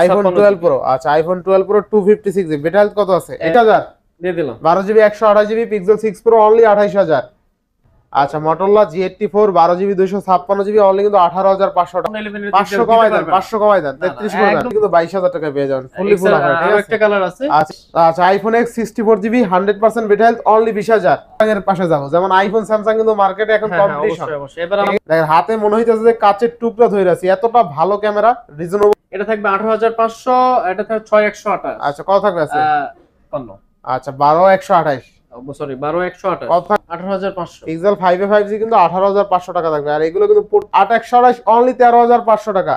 IPhone 12 pro আচ্ছা iPhone 12 pro 256 GB এটা কত আছে এটা দিয়ে দিলাম 12 GB 128 GB Pixel 6 pro only 28000 আচ্ছা মটোরলা জি এইটটি ফোর বারো জিবি দুইশো ছাপ্পান্ন জিবি অনলি কিন্তু আঠারো হাজার পাঁচশো পাঁচশো কমাই দেন পাঁচশো কমাই দেন তেত্রিশ কিন্তু বাইশ হাজার টাকা পেয়ে যাবেন ফুললি ফুল আচ্ছা iPhone X sixty four GB hundred percent বেটা হেলথ অনলি বিশ হাজার এর পাশে যাবো যেমন আইফোন স্যামসাং কিন্তু মার্কেটে এখন কম্পিটিশন হ্যাঁ, হ্যাঁ, দেখেন হাতে মনে হইতেছে যে কাচের টুকরা ধরে আছি এতটা ভালো ক্যামেরা রিজনেবল এটা থাকবে আঠারো হাজার পাঁচশো এটা থাকবে ছয় একশো আঠাশ আচ্ছা কত থাকবে আচ্ছা বারো একশো আঠাশ সরি 12128 অফার 18500 পিক্সেল 5 অনলি টাকা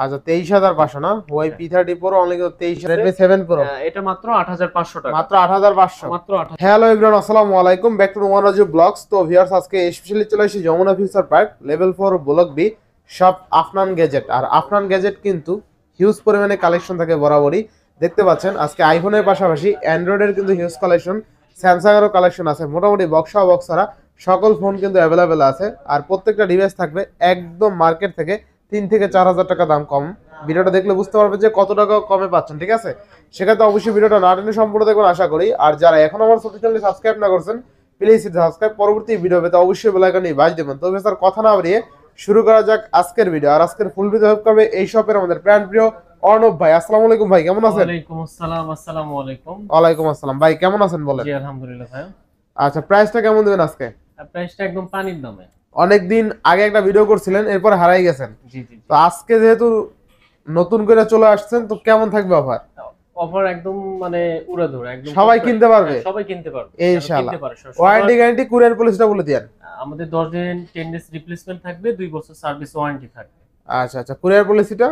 আচ্ছা, না হ্যাঁ। হ্যাঁ, এটা মাত্র আজকে specially future level block B Afnan gadget আর আফনান গ্যাজেট কিন্তু হিউজ পরিমাণে কালেকশন থাকে বরাবরই দেখতে পাচ্ছেন আজকে আইফোনের পাশাপাশি অ্যান্ড্রয়েডের কিন্তু হিউজ কালেকশন স্যামসাংয়েরও কালেকশন আছে মোটামুটি বক্সা বক্স ছাড়া সকল ফোন কিন্তু অ্যাভেলেবেল আছে আর প্রত্যেকটা ডিভাইস থাকবে একদম মার্কেট থেকে তিন থেকে চার হাজার টাকা দাম কম ভিডিওটা দেখলে বুঝতে পারবে যে কত টাকা কমে পাচ্ছেন ঠিক আছে সেক্ষেত্রে অবশ্যই ভিডিওটা না টেনে সম্পূর্ণ দেখবেন আশা করি আর যারা এখন আমার ছোট চ্যানেলে সাবস্ক্রাইব না করছেন প্লিজ সাবস্ক্রাইব পরবর্তী ভিডিও পেতে অবশ্যই বেলাকানি বাজ দেবেন তবে স্যার কথা না বাড়িয়ে শুরু করা যাক আজকের ভিডিও আর আজকের ফুল ভিডিও হেল্প করবে এই শপের আমাদের প্যান্ট প্রিয় অর্ণব ভাই আসসালাম আলাইকুম ভাই কেমন আছেন ওয়ালাইকুম আসসালাম আসসালামু আলাইকুম ওয়ালাইকুম আসসালাম ভাই কেমন আছেন বলেন জি আলহামদুলিল্লাহ ভাই আচ্ছা প্রাইসটা কেমন দিবেন আজকে প্রাইসটা একদম পানির দামে অনেকদিন আগে একটা ভিডিও করছিলেন এরপর হারাই গেছেন জি জি তো আজকে যেহেতু নতুন করে চলে আসছেন তো কেমন থাকবে অফার অফার একদম মানে উড়াধুরা একদম হ্যাঁ, সবাই কিনতে পারবে সবাই কিনতে পারবে ইনশাআল্লাহ ওয়ারেন্টি গ্যারান্টি কুরিয়ার পলিসিটা বলে দেন আমাদের 10 দিন 10 ডেজ রিপ্লেসমেন্ট থাকবে 2 বছর সার্ভিস ওয়ারেন্টি থাকবে আচ্ছা আচ্ছা কুরিয়ার পলিসিটা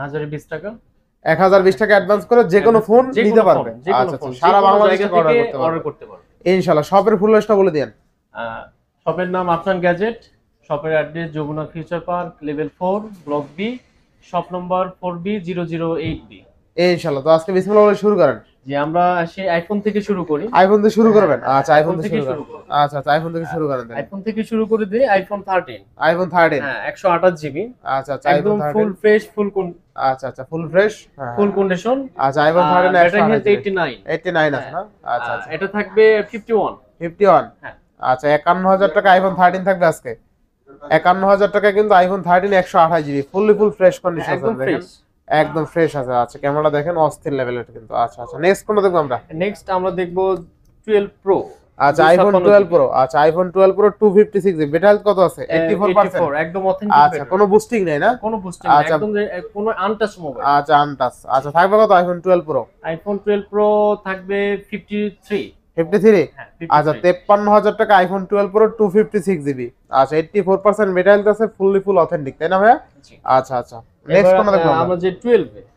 হাজারে বিশ টাকা এক হাজার বিশ টাকা অ্যাডভান্স করে যে কোনো ফোন নিতে পারবে আচ্ছা, আচ্ছা সারা বাংলাদেশে অর্ডার করতে পারবে ইনশাল্লাহ শপের ফুল লিস্টটা বলে দিন শপের নাম আফসান গ্যাজেট শপের address Jamuna future park level four block B shop number four B zero zero eight B ইনশাল্লাহ তো আজকে বিসমিল্লাহ বলে শুরু করেন যে আমরা সেই আইফোন থেকে শুরু করি আইফোন থেকে শুরু করবেন হ্যাঁ, আচ্ছা আইফোন থেকে শুরু আচ্ছা আচ্ছা আইফোন থেকে শুরু করেন আইফোন হ্যাঁ, থেকে শুরু করে দিই আইফোন 13 আইফোন 13 হ্যাঁ 128 জিবি আচ্ছা আচ্ছা একদম ফুল ফ্রেশ ফুল কোন আচ্ছা আচ্ছা ফুল ফ্রেশ ফুল কন্ডিশন আচ্ছা আইফোন 13 এটা কিন্তু 89 89 আছে হ্যাঁ, না আচ্ছা আচ্ছা এটা থাকবে 51 51 হ্যাঁ আচ্ছা 51000 টাকা আইফোন 13 থাকবে আজকে 51000 টাকা কিন্তু iPhone 13 128 GB fully full fresh condition আছে দেখেন একদম ফ্রেশ আছে আচ্ছা ক্যামেরা দেখেন অস্থির লেভেলের কিন্তু আচ্ছা আচ্ছা নেক্সট কোনটা দেখব আমরা নেক্সট আমরা দেখব 12 প্রো আচ্ছা আইফোন 12 প্রো আচ্ছা আইফোন 12 প্রো 256 জিবি ব্যাটারি কত আছে 84% একদম অথেন্টিক আচ্ছা কোনো বুস্টিং নাই না কোনো বুস্টিং নাই আচ্ছা। একদম কোনো আনটাচ মোবাইল আচ্ছা আনটাচ আচ্ছা থাকবে কত আইফোন 12 প্রো আইফোন 12 প্রো থাকবে 53 53 হ্যাঁ, আচ্ছা 53000 টাকা আইফোন 12 প্রো 256 জিবি আচ্ছা 84% ব্যাটারি আছে ফুললি ফুল অথেন্টিক তাই না ভাইয়া আচ্ছা আচ্ছা নেক্সট কোনটা দেখো আমরা যে 12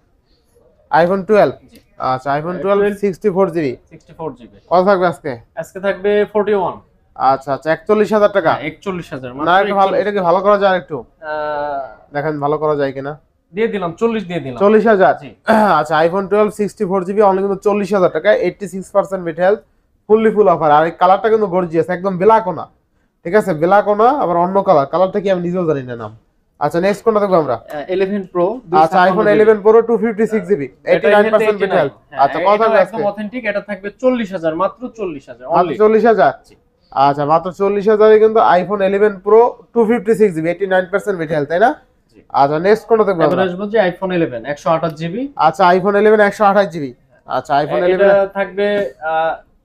আইফোন 12 আচ্ছা আইফোন 12 64 জিবি 64 জিবি কত থাকবে আজকে আজকে থাকবে 41 আচ্ছা আচ্ছা 41000 টাকা 41000 হ্যাঁ, মানে না ভালো এটা কি ভালো করা যায় একটু দেখেন ভালো করা যায় কিনা দিয়ে দিলাম 40 দিয়ে দিলাম 40000 জি আচ্ছা আইফোন 12 64 জিবি অনলি কিন্তু 40000 টাকা 86% বিট হেলথ ফুললি ফুল অফার আর এই কালারটা কিন্তু গর্জিয়াস একদম ব্ল্যাক ও না ঠিক আছে ব্ল্যাক ও না আবার অন্য কালার কালারটা কি আমি নিজেও জানি না নাম আচ্ছা নেক্সট কোনটা দেখব আমরা 11 প্রো আচ্ছা আইফোন 11 প্রো 256 জিবি 89% ব্যাটারি আচ্ছা কত থাকবে আছে অথেন্টিক এটা থাকবে 40000 মাত্র 40000 অনলি 40000 আচ্ছা মাত্র 40000 এ কিন্তু আইফোন 11 প্রো 256 জিবি 89% ব্যাটারি তাই না আচ্ছা নেক্সট কোনটা দেখব আমরা আসবো যে আইফোন 11 128 জিবি আচ্ছা আইফোন 11 128 জিবি আচ্ছা আইফোন 11 এটা থাকবে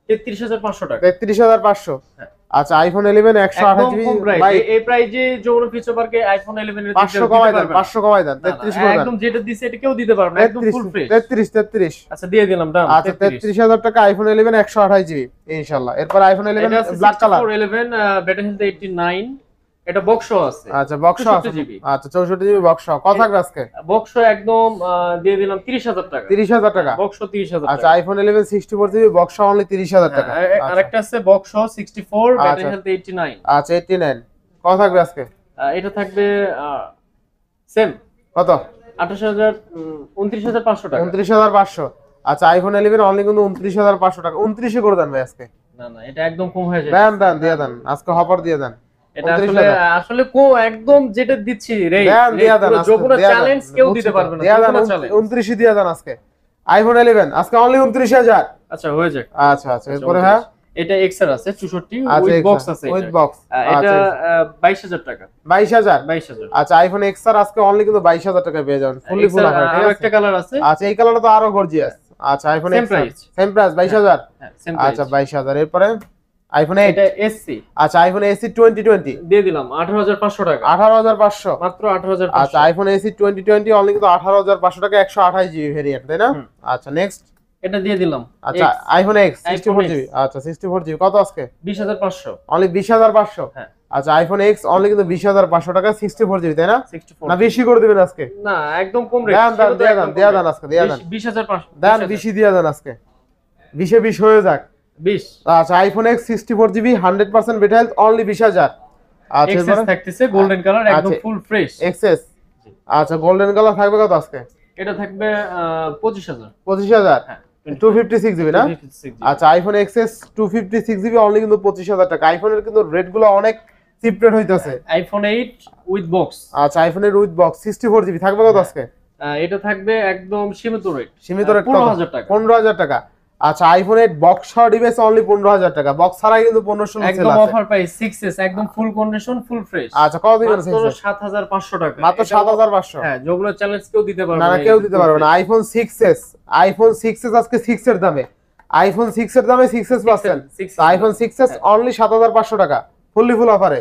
33500 টাকা 33500 হ্যাঁ আচ্ছা আইফোন 11 128 জিবি ভাই এই প্রাইজে যৌন ফিচার পার্কে আইফোন 11 এর 500 কমাই দেন 500 কমাই দেন 33 করে দেন একদম যেটা দিছে এটা কেউ দিতে পারবে না একদম ফুল ফ্রেশ 33 33 আচ্ছা দিয়ে দিলাম দাম আচ্ছা 33000 টাকা আইফোন 11 128 জিবি ইনশাআল্লাহ এরপর iPhone 11 black colour 11 battery health 89 এটা বক্সও আছে আচ্ছা বক্সও আছে আচ্ছা 64 জিবি বক্স কত থাকবে আজকে বক্সও একদম দিয়ে দিলাম 30000 টাকা 30000 টাকা বক্সও 30000 আচ্ছা আইফোন 11 64 জিবি বক্স অনলি 30000 টাকা হ্যাঁ, হ্যাঁ, আরেকটা আচ্ছা। আছে বক্সও 64 ব্যাটারি হেলথ 89 আচ্ছা 89 কত থাকবে আজকে এটা থাকবে সেম কত 28000 29500 টাকা 29500 আচ্ছা আইফোন 11 অনলি কিন্তু 29500 টাকা 29 করে দেন ভাই আজকে না না এটা একদম কম হয়ে যায় দেন দেন দিয়ে দেন আজকে হপার দিয়ে দেন এটা আসলে আসলে কো একদম যেটা দিচ্ছি রে চ্যালেঞ্জ কেউ দিতে পারবে না 29 দিয়া দেন আজকে আইফোন 11 আজকে অনলি 29000 আচ্ছা হয়ে যাক আচ্ছা আচ্ছা, আচ্ছা এরপরে হ্যাঁ এটা আছে 64 উইথ বক্স আছে উইথ বক্স এটা 22000 আচ্ছা, আচ্ছা। টাকা 22000 22000 আচ্ছা আইফোন এক্সআর আজকে অনলি কিন্তু 22000 টাকা পেয়ে যাবেন ফুললি ফুল আকার একটা কালার আছে আচ্ছা এই কালারটা তো আরো গর্জিয়াস আচ্ছা iPhone XR same price same price 22000 আচ্ছা 22000 এরপরে আইফোন এটা এসসি আচ্ছা আইফোন এসসি 2020 দিয়ে দিলাম 18500 টাকা 18500 মাত্র 18500 আচ্ছা আইফোন এসসি 2020 অনলি কিন্তু 18500 টাকা 128 জিবি ভেরিয়েন্ট তাই না আচ্ছা নেক্সট এটা দিয়ে দিলাম আচ্ছা আইফোন এক্স 64 জিবি আচ্ছা 64 জিবি কত আজকে 20500 অনলি 20500 হ্যাঁ আচ্ছা আইফোন এক্স অনলি কিন্তু 20500 টাকা 64 জিবি তাই না 64 না বেশি করে দিবেন আজকে না একদম কম রেট দেন দেন দেন দেন আজকে দেন 20500 দেন 20 দিয়ে দেন আজকে 20 20 হয়ে যাক 20 আচ্ছা iPhone X 64 GB 100% battery health only 20000 আচ্ছা এক্সএস থাকতেছে গোল্ডেন আচ্ছা, কালার একদম ফুল ফ্রেশ এক্সএস আচ্ছা গোল্ডেন কালার থাকবে কত আজকে এটা থাকবে 25000 25000 হ্যাঁ 256 জিবি না আচ্ছা আইফোন এক্সএস 256 জিবি অনলি কিন্তু 25000 টাকা আইফোনের কিন্তু রেটগুলো অনেক সিপ্রেট রেট হইতাছে আইফোন 8 উইথ বক্স আচ্ছা আইফোনের উইথ বক্স 64 জিবি থাকবে কত হ্যাঁ। আজকে এটা থাকবে একদম সীমিত রেট সীমিত রেট 15000 টাকা 15000 টাকা আচ্ছা আইফোন 8 বক্স সহ ডিভাইস অনলি 15000 টাকা বক্স ছাড়া কিন্তু 1500 একদম অফার পাই 6s একদম ফুল কন্ডিশন ফুল ফ্রেশ আচ্ছা কত দিন আছে 7500 টাকা মাত্র 7500 হ্যাঁ যেগুলো চ্যালেঞ্জ কেউ দিতে পারবে না কেউ দিতে পারবে না আইফোন 6s আইফোন 6s আজকে 6 এর দামে আইফোন 6 এর দামে 6s পাচ্ছেন আইফোন 6s অনলি 7500 টাকা ফুললি ফুল অফারে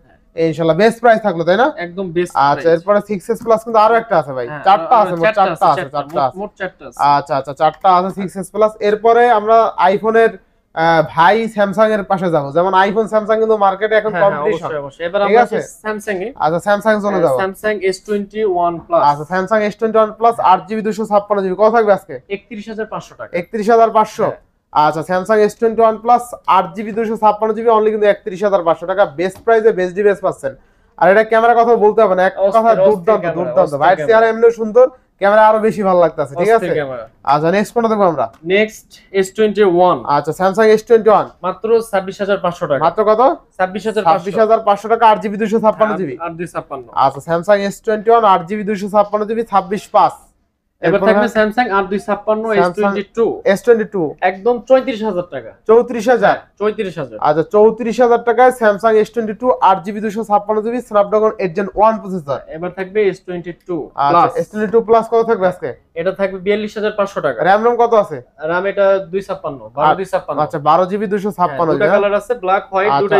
ইনশাআল্লাহ বেস্ট প্রাইস থাকলো তাই না একদম বেস্ট আচ্ছা এরপরে 6s প্লাস কিন্তু আরো একটা আছে ভাই হ্যাঁ, চারটা আছে মোট চারটা আছে চারটা আছে মোট চারটা আছে আচ্ছা আচ্ছা চারটা আছে 6s প্লাস এরপরে আমরা আইফোনের ভাই স্যামসাং এর পাশে যাব যেমন আইফোন স্যামসাং কিন্তু মার্কেটে এখন কম্পিটিশন হ্যাঁ, হ্যাঁ, এবার আমরা স্যামসাং এ আচ্ছা স্যামসাং চলে যাব স্যামসাং S21 প্লাস আচ্ছা Samsung S21 plus 8GB 256GB কত থাকবে আজকে 31500 টাকা 31500 আচ্ছা Samsung S twenty one plus আট জিবি দুশো ছাপ্পান্ন জিবি অনলি কিন্তু একত্রিশ হাজার পাঁচশো টাকা বেস্ট প্রাইসে বেস্ট ডিভাইস পাচ্ছেন আর এটা ক্যামেরা কথা বলতে হবে না এক কথা দুর্দান্ত দুর্দান্ত ভাইট চেহারা এমনি সুন্দর ক্যামেরা আরো বেশি ভালো লাগতেছে ঠিক আছে আচ্ছা নেক্সট কোনটা দেখবো আমরা নেক্সট ওয়ান আচ্ছা টোয়েন্টি ওয়ান মাত্র পাঁচশো টাকা মাত্র কত পাঁচশো টাকা জিবি 256GB 8GB 256 আচ্ছা জিবি দুশো ছাপ্পান্ন জিবি ছাব্বিশ পাঁচ এস টোয়েন্টি হ্যাঁ। একদম হাজার টাকা চৌত্রিশ হাজার হ্যাঁ, হাজার আচ্ছা চৌত্রিশ হাজার এস টোয়েন্টি টু প্লাস কত থাকবে এটা থাকবে বিয়াল্লিশ হাজার পাঁচশো টাকা র্যাম কত আছে র্যাম এটা দুই ছাপ্পান্ন বারো আচ্ছা বারো জিবি দুশো ছাপ্পান্ন হ্যাঁ, আছে ব্ল্যাক আচ্ছা,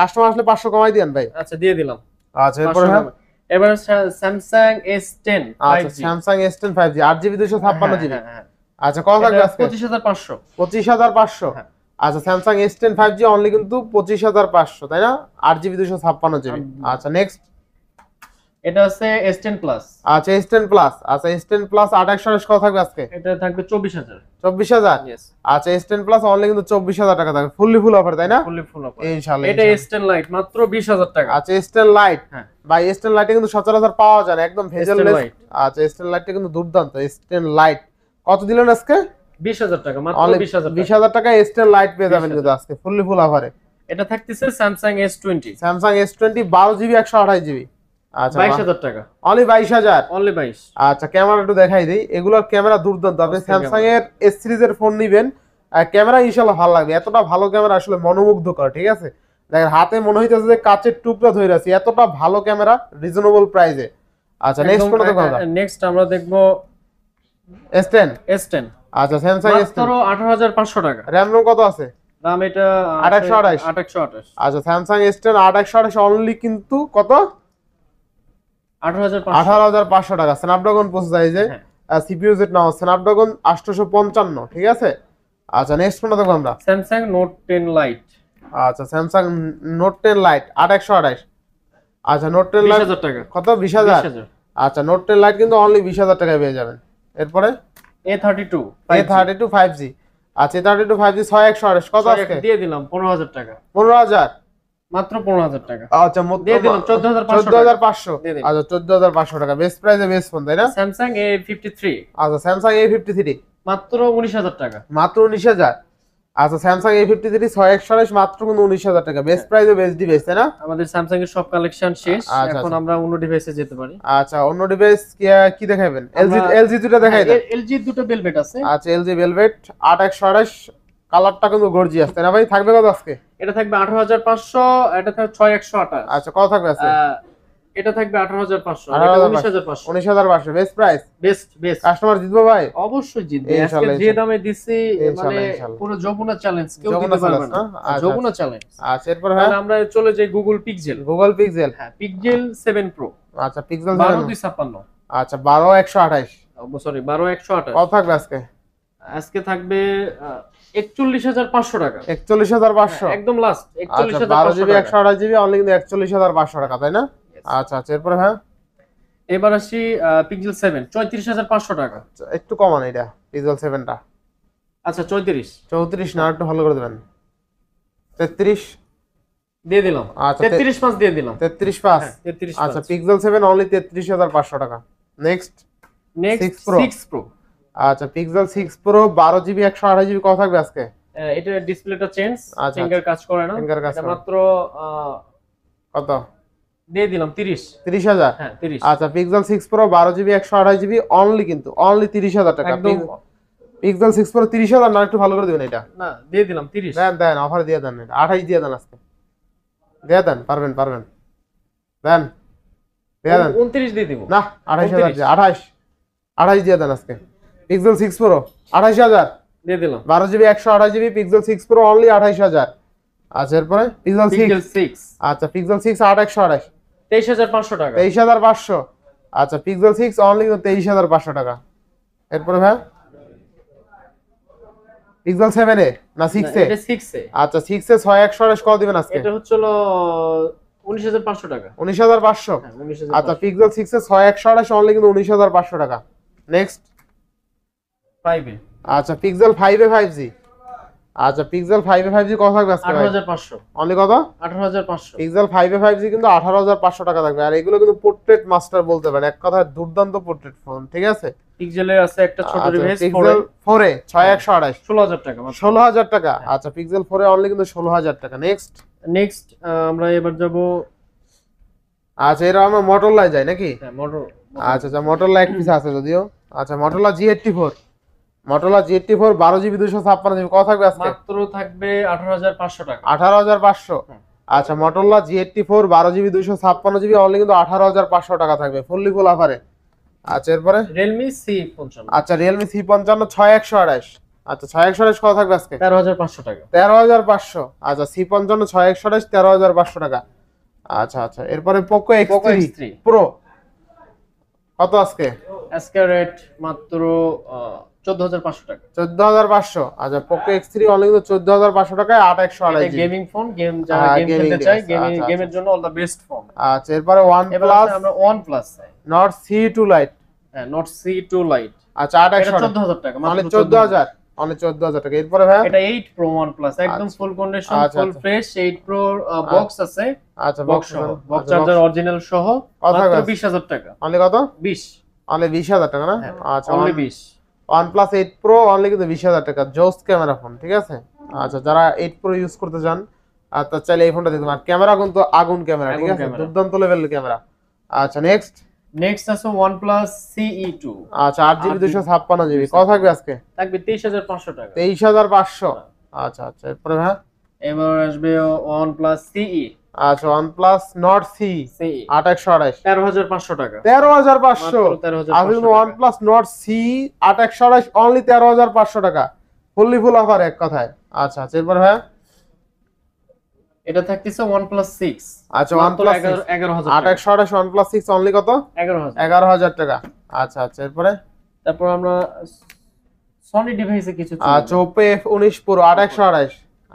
কাস্টমার আসলে পাঁচশো কমাই দিন ভাই আচ্ছা দিয়ে দিলাম আচ্ছা এবার স্যামসাং এস টেন আচ্ছা Samsung S ten five G আট জিবি দুশো ছাপ্পান্ন হ্যাঁ, জিবি হ্যাঁ, হ্যাঁ, আচ্ছা কত থাকবে পঁচিশ হাজার পাঁচশো পঁচিশ হাজার পাঁচশো আচ্ছা Samsung S ten five G only কিন্তু পঁচিশ হাজার পাঁচশো তাই না 8GB জিবি দুশো ছাপ্পান্ন জিবি আচ্ছা নেক্সট এটা হচ্ছে S10 প্লাস আচ্ছা S10 প্লাস আচ্ছা S10 প্লাস 2800 কত থাকবে আজকে এটা থাকবে 24000 24000 यस আচ্ছা S10 প্লাস অনলি কিন্তু 24000 টাকা থাকবে ফুললি ফুল অফার তাই না ফুললি ফুল অফার ইনশাআল্লাহ এটা S10 লাইট মাত্র 20000 টাকা আচ্ছা S10 লাইট হ্যাঁ ভাই S10 লাইট কিন্তু সচরাচর পাওয়া যায় না একদম ভেজাল লাইট আচ্ছা S10 লাইটটা কিন্তু দুর্দান্ত S10 লাইট কত দিলেন আজকে 20000 টাকা মাত্র 20000 20000 টাকা S10 লাইট পেয়ে যাবেন কিন্তু আজকে ফুললি ফুল অফারে এটা থাকতেছে Samsung S20 Samsung S20 12GB 128GB আচ্ছা টাকা অনলি আচ্ছা ক্যামেরা দেখাই দেই এগুলোর ক্যামেরা দুর্দান্ত আপনি এর ফোন ক্যামেরা ভালো লাগবে এতটা ভালো ক্যামেরা আসলে মনোমুগ্ধকর ঠিক আছে হাতে মনে হইতেছে যে এতটা ভালো ক্যামেরা রিজনেবল প্রাইসে আচ্ছা নেক্সট আমরা আচ্ছা স্যামসাং টাকা কত আছে আচ্ছা স্যামসাং অনলি কিন্তু কত আঠারো হাজার পাঁচশো টাকা স্ন্যাপড্রাগন প্রসেসর এই যে সিপিইউ হ্যাঁ। জেড নাও স্ন্যাপড্রাগন আটশোশো পঞ্চান্ন ঠিক আছে আচ্ছা নেক্সট ফোনটা দেখো আমরা স্যামসাং নোট টেন লাইট আচ্ছা স্যামসাং নোট টেন লাইট আট একশো আঠাশ আচ্ছা নোট টেন লাইট টাকা কত বিশ হাজার আচ্ছা নোট টেন লাইট কিন্তু অনলি বিশ হাজার টাকায় পেয়ে যাবেন এরপরে A thirty two A thirty two five G আচ্ছা A thirty two five G ছয় একশো আঠাশ কত দিয়ে দিলাম পনেরো হাজার টাকা পনেরো হাজার মাত্র টাকা আচ্ছা, আচ্ছা টাকা বেস্ট ফোন তাই না আচ্ছা মাত্র টাকা মাত্র আচ্ছা স্যামসাং এ ফিফটি থ্রি ছয় মাত্র উনিশ হাজার টাকা বেস্ট প্রাইস আচ্ছা, হ্যাঁ। তাই না আমাদের স্যামসাং এর সব কালেকশন শেষ আচ্ছা, এখন আমরা অন্য যেতে পারি আচ্ছা অন্য ডিভাইস কি এলজি এলজি দুটো এলজি দুটো বেলভেট আছে আচ্ছা এলজি বেলভেট আট কালারটা কিন্তু গর্জি আসতে না ভাই থাকবে কত আজকে এটা থাকবে আঠারো হাজার পাঁচশো এটা থাকবে ছয় একশো আঠাশ আচ্ছা কত থাকবে আছে এটা থাকবে আঠারো হাজার পাঁচশো উনিশ হাজার পাঁচশো উনিশ হাজার পাঁচশো বেস্ট প্রাইস বেস্ট কাস্টমার জিতবো ভাই অবশ্যই দামে দিছি চ্যালেঞ্জ মানে কেউ চ্যালেঞ্জ আচ্ছা, আচ্ছা।, আচ্ছা এরপর হ্যাঁ আমরা চলে যাই গুগল পিক্সেল গুগল পিক্সেল হ্যাঁ পিক্সেল 7 প্রো আচ্ছা পিক্সেল 12256 আচ্ছা 12128 সরি 12128 কত থাকবে আজকে আজকে থাকবে একচল্লিশ হাজার পাঁচশো টাকা একচল্লিশ হাজার পাঁচশো হ্যাঁ, একদম লাস্ট আচ্ছা, একচল্লিশ বারো জিবি একশো আড়াই জিবি অনলি কিন্তু একচল্লিশ হাজার পাঁচশো টাকা তাই না আচ্ছা আচ্ছা এরপরে হ্যাঁ এবার আসি পিক্সেল সেভেন চৌত্রিশ হাজার পাঁচশো টাকা আচ্ছা, একটু কমান এটা পিক্সেল সেভেনটা আচ্ছা চৌত্রিশ চৌত্রিশ না ভালো করে দেবেন তেত্রিশ দিয়ে দিলাম আচ্ছা তেত্রিশ পাঁচ দিয়ে দিলাম তেত্রিশ পাঁচ হ্যাঁ, তেত্রিশ আচ্ছা পিক্সেল সেভেন অনলি তেত্রিশ হাজার পাঁচশো টাকা নেক্সট নেক্সট সিক্স প্রো আচ্ছা পিক্সেল 6 প্রো 12 জিবি 128 জিবি কত থাকবে আজকে এটা ডিসপ্লেটা চেঞ্জ ফিঙ্গার কাজ করে না ফিঙ্গার কাজ এটা মাত্র কত দিয়ে দিলাম 30 30000 হ্যাঁ 30 আচ্ছা Pixel 6 pro 12 GB 128 GB only কিন্তু অনলি 30000 টাকা একদম পিক্সেল 6 প্রো 30000 না একটু ভালো করে দিবেন এটা না দিয়ে দিলাম 30 দেন দেন অফার দিয়ে দেন 28 দিয়ে দেন আজকে দিয়ে দেন পারবেন পারবেন দেন দিয়ে দেন 29 দিয়ে দিব না 28000 28 28 দিয়ে দেন আজকে পিক্সেল 6 প্রো 28000 দিয়ে দিলাম 12 GB 128 GB Pixel 6 pro only 28000 আচ্ছা এরপরে পিক্সেল 6 আচ্ছা পিক্সেল 6 আট 23500 টাকা 23500 আচ্ছা পিক্সেল 6 অনলি 23500 টাকা এরপরে ভাই পিক্সেল 7 এ না 6 এ এটা 6 এ আচ্ছা 6 এ 6128 কত দিবেন আজকে এটা হচ্ছে হলো 19500 টাকা 19500 হ্যাঁ, আচ্ছা পিক্সেল 6 এ 6128 অনলি কিন্তু 19500 টাকা নেক্সট আচ্ছা পিক্সেল 5 এ 5G আচ্ছা পিক্সেল 5 এ 5G কত থাকবে আজকে 18500 অনলি কত 18500 পিক্সেল 5 এ 5G কিন্তু 18500 টাকা থাকবে আর এগুলো কিন্তু পোর্ট্রেট মাস্টার বলতে পারেন এক কথায় দুর্দান্ত পোর্ট্রেট ফোন ঠিক আছে পিক্সেলের আছে একটা ছোট রিভাইস আচ্ছা, 4 এ 6128 16000 টাকা 16000 টাকা আচ্ছা পিক্সেল 4 এ অনলি কিন্তু 16000 টাকা নেক্সট নেক্সট আমরা এবার যাব আচ্ছা এরা আমরা মোটরলায় যাই নাকি হ্যাঁ মোটর আচ্ছা আচ্ছা মোটরলা এক পিস আছে যদিও আচ্ছা Motorola G eighty four Motorola GT four বারো জিবি দুশো ছাপ্পান্ন জিবি কত থাকবে আজকে মাত্র থাকবে আঠারো হাজার পাঁচশো টাকা আঠারো হাজার পাঁচশো আচ্ছা মটোলা জিএটি ফোর বারো জিবি দুশো ছাপ্পান্ন জিবি অনলি কিন্তু আঠারো হাজার পাঁচশো টাকা থাকবে ফুললি ফুল অফারে আচ্ছা এরপরে রিয়েলমি সি পঞ্চান্ন আচ্ছা রিয়েলমি সি পঞ্চান্ন ছয় একশো আড়াইশ আচ্ছা ছয় একশো আড়াইশ কত থাকবে আজকে তেরো হাজার পাঁচশো টাকা তেরো হাজার পাঁচশো আচ্ছা সি পঞ্চান্ন ছয় একশো আড়াইশ তেরো হাজার পাঁচশো টাকা আচ্ছা আচ্ছা এরপরে পোকো এক্স থ্রি প্রো কত আজকে আজকে রেট মাত্র 14500 টাকা 14500 আচ্ছা Poco X3 অনলি 14500 টাকায় 8128 গেমিং ফোন গেম যারা গেম খেলতে চায় গেমের আচ্ছা, আচ্ছা। জন্য বেস্ট ফোন আচ্ছা এরপরে OnePlus আমরা OnePlus চাই Nord C2 Lite হ্যাঁ Nord C2 Lite আচ্ছা 14000 টাকা মানে 14000 মানে 14000 টাকা এরপরে ভাই এটা 8 Pro OnePlus একদম full condition fresh 8 Pro box আচ্ছা। আছে আচ্ছা বক্স চার্জার অরিজিনাল সহ মাত্র 20000 টাকা অনলি কত 20 অনলি 20000 টাকা না হ্যাঁ, আচ্ছা বিশ one plus eight pro only কিন্তু বিশ হাজার টাকা জোস্ট ক্যামেরা ফোন ঠিক আছে আচ্ছা যারা এইট প্রো ইউজ করতে চান তা আচ্ছা, চাইলে এই ফোনটা দিতে আর ক্যামেরা কিন্তু আগুন ক্যামেরা ঠিক আছে দুর্দান্ত লেভেলের ক্যামেরা আচ্ছা নেক্সট নেক্সট আছে OnePlus CE2 আচ্ছা 8 জিবি 256 জিবি কত থাকবে আজকে থাকবে 23500 টাকা 23500 আচ্ছা আচ্ছা এরপরে হ্যাঁ এবার আসবে OnePlus CE আচ্ছা ওয়ানপ্লাস সি OnePlus Nord তেরো হাজার পাঁচশো টাকা তেরো হাজার 13500 আপনি OnePlus OnePlus Nord C 2828 only তেরো হাজার পাঁচশো টাকা ফুললি ফুল অফার এক কথায় আচ্ছা আচ্ছা এরপর ভাই এটা থাকতেছে OnePlus 6 আচ্ছা OnePlus 11000 2828 OnePlus 6 অনলি কত 11000 টাকা আচ্ছা আচ্ছা এরপরে তারপর আমরা সনি ডিভাইসে কিছু আচ্ছা Oppo F19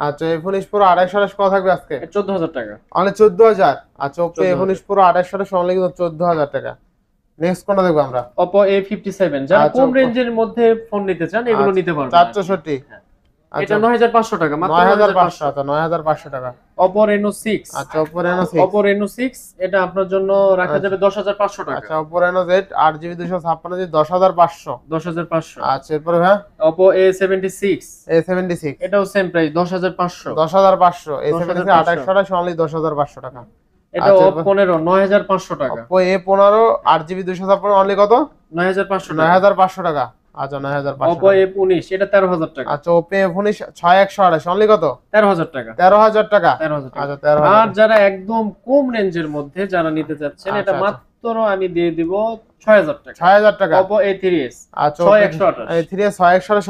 আচ্ছা আইফোন ইস আড়াইশো আড়াইশো কত থাকবে আজকে চোদ্দ হাজার টাকা মানে চোদ্দ হাজার আচ্ছা ওপো আইফোন ইস প্রো আড়াইশো আড়াইশো অনলাইন চোদ্দ হাজার টাকা নেক্সট কোনটা দেখবো আমরা এ ফিফটি সেভেন যারা আচ্ছা, কম রেঞ্জের মধ্যে ফোন নিতে চান এগুলো আচ্ছা, নিতে পারবেন 460 আচ্ছা। পনেরো আট টাকা দুশো ছাপ্পান্ন টাকা 9500 টাকা Oppo Reno 6 আচ্ছা Oppo এটা আপনার জন্য রাখা আচ্ছা। যাবে টাকা এটাও সেম টাকা এটা আচ্ছা, টাকা অনলি কত টাকা আচ্ছা নয় হাজার ওপো এফ উনিশ এটা তেরো হাজার টাকা আচ্ছা ওপো উনিশ ছয় একশো আড়াইশো অনলি তেরো হাজার টাকা তেরো হাজার টাকা তেরো হাজার আচ্ছা, যারা একদম কম রেঞ্জের মধ্যে যারা নিতে আচ্ছা, আচ্ছা। ছয় হাজার টাকা ছয় হাজার টাকা ওপো এ থ্রি এস ছয় একশো আঠাশ ছয় একশো আঠাশ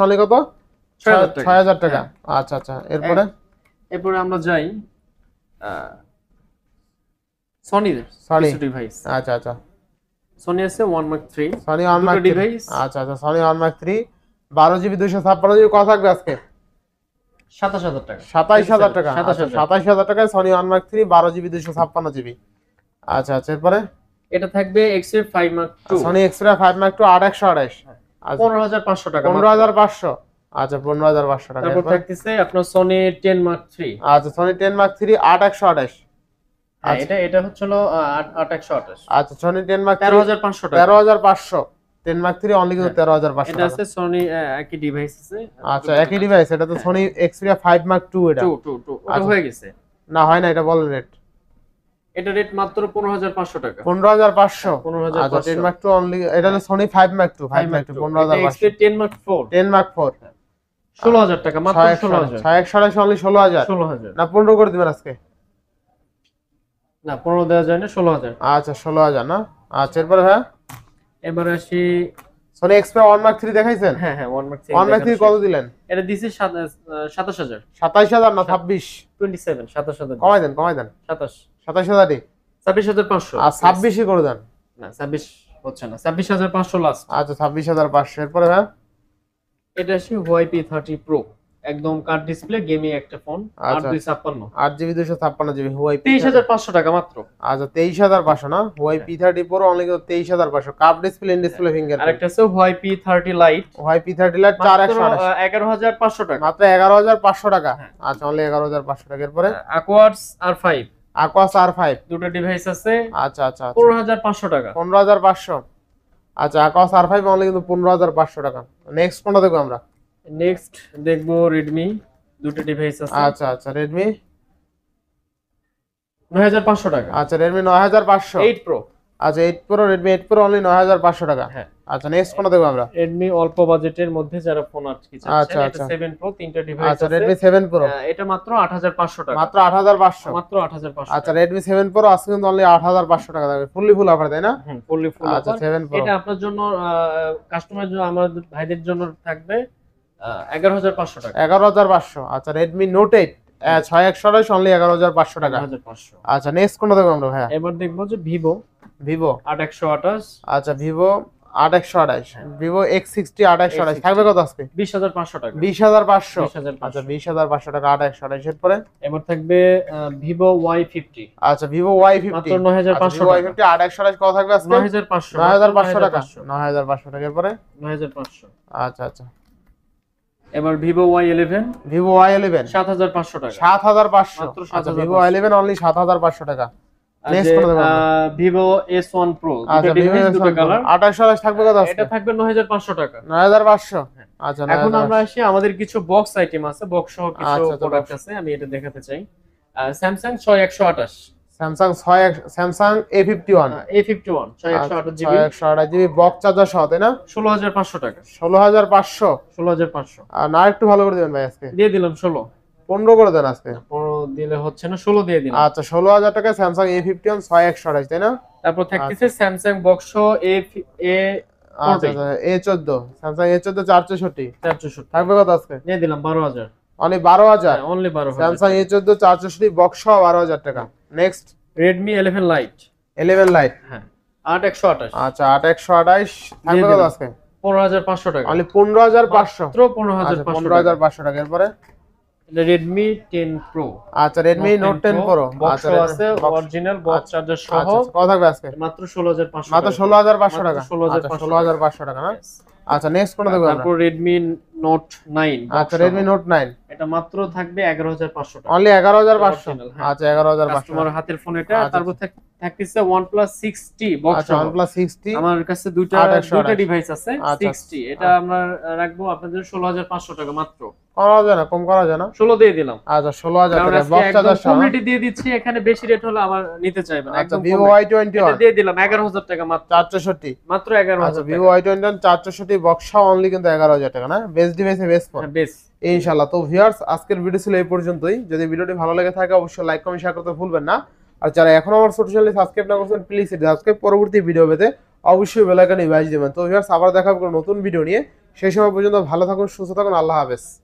ছয় হাজার টাকা হ্যাঁ। আচ্ছা আচ্ছা এরপরে এরপরে আমরা যাই সনি সনি ডিভাইস আচ্ছা আচ্ছা সনি আছে 1 mark three Sony one mark আচ্ছা আচ্ছা সনি ওয়ান মার্ক থ্রি বারো জিবি দুইশো 256 জিবি কথা থাকবে আজকে সাতাশ হাজার টাকা হাজার টাকা হাজার আচ্ছা, টাকায় সনি ওয়ান মার্ক থ্রি বারো জিবি দুইশো ছাপ্পান্ন জিবি আচ্ছা আচ্ছা এরপরে এটা থাকবে Xperia five mark 2 Sony Xperia five mark two আট একশো আচ্ছা। পনেরো হাজার পাঁচশো টাকা পনেরো হাজার পাঁচশো আচ্ছা পনেরো হাজার পাঁচশো টাকা তারপর থাকতেছে আপনার সনি টেন মার্ক থ্রি আচ্ছা সনি টেন মার্ক থ্রি আট একশো 8128 হ্যাঁ, আচ্ছা। এটা এটা হচ্ছে আচ্ছা সনি মার্ক টাকা 13500 10 মার্ক অনলি একই ডিভাইস আচ্ছা, একই ডিভাইস এটা তো মার্ক আচ্ছা। না বলেন রেট এটা রেট মাত্র টাকা মার্ক হ্যাঁ, অনলি এটা Sony mark mark mark mark টাকা মাত্র অনলি না করে দিবেন আজকে না পনেরো দেওয়া যায় ষোলো হাজার আচ্ছা ষোলো হাজার না আচ্ছা এরপরে হ্যাঁ এবার আসি Sony Xperia one mark three দেখাইছেন হ্যাঁ হ্যাঁ one mark three one mark three কত দিলেন এটা দিছি সাতাশ হাজার সাতাশ হাজার না ছাব্বিশ টোয়েন্টি সেভেন সাতাশ হাজার কমাই দেন কমাই দেন সাতাশ সাতাশ হাজারই ছাব্বিশ হাজার পাঁচশো আর ছাব্বিশই করে দেন না ছাব্বিশ হচ্ছে না ছাব্বিশ হাজার পাঁচশো লাস্ট আচ্ছা ছাব্বিশ হাজার পাঁচশো এরপরে হ্যাঁ এটা আসি ওয়াইপি থার্টি প্রো একদম কার ডিসপ্লে গেমিং একটা ফোন 8256 8GB 256GB Huawei 23500 টাকা মাত্র আচ্ছা 23500 না Huawei হ্যাঁ। P30 Pro only 23500 curve display in display finger আরেকটা আছে Huawei P30 Lite Huawei P30 Lite 4128 11500 টাকা মাত্র 11500 টাকা হ্যাঁ। আচ্ছা অনলি 11500 টাকা এরপরে হ্যাঁ, Aquas R5 Aquas R5 দুটো ডিভাইস আছে আচ্ছা আচ্ছা 15500 আচ্ছা। টাকা 15500 আচ্ছা Aquas R5 অনলি কিন্তু 15500 টাকা নেক্সট কোনটা দেখো আমরা নেক্সট দেখবো রেডমি দুটো ডিভাইস আছে আচ্ছা আচ্ছা রেডমি 9500 টাকা আচ্ছা রেডমি 9500 8 প্রো আচ্ছা 8 প্রো রেডমি 8 প্রো অনলি 9500 টাকা হ্যাঁ আচ্ছা নেক্সট কোন দেখব আমরা রেডমি অল্প বাজেটের মধ্যে যারা ফোন আর আজকে আচ্ছা আচ্ছা 7 প্রো তিনটা ডিভাইস আচ্ছা, আছে আচ্ছা রেডমি 7 প্রো এটা মাত্র 8500 টাকা মাত্র 8500 মাত্র 8500 আচ্ছা রেডমি 7 প্রো আজকে কিন্তু অনলি 8500 টাকা দামে ফুললি ফুল অফার তাই না হুম ফুললি ফুল আচ্ছা 7 প্রো এটা আপনার জন্য কাস্টমার জন্য আমাদের ভাইদের জন্য থাকবে এগারো হাজার পাঁচশো টাকা এগারো হাজার পাঁচশো আচ্ছা রেডমি নোট ছয় একশো আড়াইশ অনলি এগারো হাজার পাঁচশো টাকা আচ্ছা নেক্সট কোনটা ভিভো ভিভো আট একশো আঠাশ আচ্ছা ভিভো আট একশো আঠাশ ভিভো এক্স সিক্সটি আট একশো থাকবে কত আজকে বিশ হাজার পাঁচশো হাজার পাঁচশো আচ্ছা, বিশ হাজার পাঁচশো টাকা আট একশো আঠাশ এরপরে এবার থাকবে ভিভো ওয়াই ফিফটি আচ্ছা ভিভো ওয়াই ফিফটি নয় হাজার পাঁচশো ওয়াই আচ্ছা, ফিফটি আট একশো থাকবে নয় হাজার পাঁচশো নয় হাজার পাঁচশো টাকা নয় হাজার পাঁচশো টাকা এরপরে নয় হাজার পাঁচশো আচ্ছা আচ্ছা এবার Vivo Y eleven Vivo Y eleven সাত হাজার পাঁচশো টাকা সাত হাজার পাঁচশো আচ্ছা, ভিভো ওয়াই ইলেভেন অনলি সাত হাজার পাঁচশো টাকা আচ্ছা, ভিভো এস ওয়ান প্রো আচ্ছা, আঠাশশো থাকবে কত থাকবে নয় হাজার পাঁচশো টাকা নয় হাজার পাঁচশো হ্যাঁ। আচ্ছা এখন আমরা আসি আমাদের কিছু বক্স আইটেম আছে বক্স আছে আমি এটা দেখাতে চাই স্যামসাং ছয় একশো আঠাশ স্যামসাং ছয় Samsung A fifty one A fifty one একশো আঠাশ জিবি বক চার্জার সহ তাই না ষোলো হাজার পাঁচশো টাকা ষোলো হাজার পাঁচশো ষোলো হাজার পাঁচশো আর না একটু ভালো করে দেবেন ভাই আজকে দিয়ে দিলাম ষোলো পনেরো করে দেন আজকে পনেরো দিলে হচ্ছে না ষোলো দিয়ে দিন আচ্ছা ষোলো হাজার টাকা স্যামসাং এ ফিফটি ওয়ান ছয় একশো আঠাশ তাই না তারপর আচ্ছা। থাকতেছে স্যামসাং বক্স এ এ আচ্ছা এ চোদ্দ স্যামসাং এ চোদ্দ চার চৌষট্টি চার চৌষট্টি থাকবে কত আজকে দিয়ে দিলাম বারো হাজার অনলি বারো হাজার অনলি বারো স্যামসাং এ চোদ্দ চারশোষট্টি বক্স সহ বারো হাজার টাকা next Redmi eleven lite eleven lite হ্যাঁ আট একশো আঠাশ আচ্ছা আট একশো আঠাশ থাকবে আজকে পনেরো হাজার পাঁচশো টাকা অনলি পনেরো হাজার পাঁচশো পনেরো হাজার আচ্ছা, পনেরো হাজার পাঁচশো টাকা এরপরে রেডমি 10 প্রো আচ্ছা রেডমি নোট 10 প্রো আচ্ছা আছে অরিজিনাল বক্স চার্জার সহ আচ্ছা, কত থাকবে আজকে মাত্র 16500 মাত্র 16500 টাকা 16500 আচ্ছা, টাকা না আচ্ছা নেক্সট কোনটা দেখব তারপর Redmi Note 9 আচ্ছা Redmi Note 9 এটা মাত্র থাকবে 11500 টাকা অনলি 11500 হ্যাঁ। আচ্ছা 11500 কাস্টমার হাতের ফোন এটা আচ্ছা, তারপর আচ্ছা। আচ্ছা, ইনশাল্লাহ আচ্ছা। টাকা মাত্র অনলি আচ্ছা, কিন্তু টাকা না হ্যাঁ, তো ভিউর্স আজকের ভিডিও ছিল এই পর্যন্তই যদি ভিডিওটি ভালো লেগে থাকে অবশ্যই লাইক কমেন্ট শেয়ার করতে ভুলবেন না আর যারা এখন আমার ছোট চ্যানেলে সাবস্ক্রাইব না করছেন প্লিজ সাবস্ক্রাইব পরবর্তী ভিডিও পেতে অবশ্যই বেলাকানি বাজ দেবেন তো এবার আবার দেখা নতুন ভিডিও নিয়ে সেই সময় পর্যন্ত ভালো থাকুন সুস্থ থাকুন আল্লাহ হাফেজ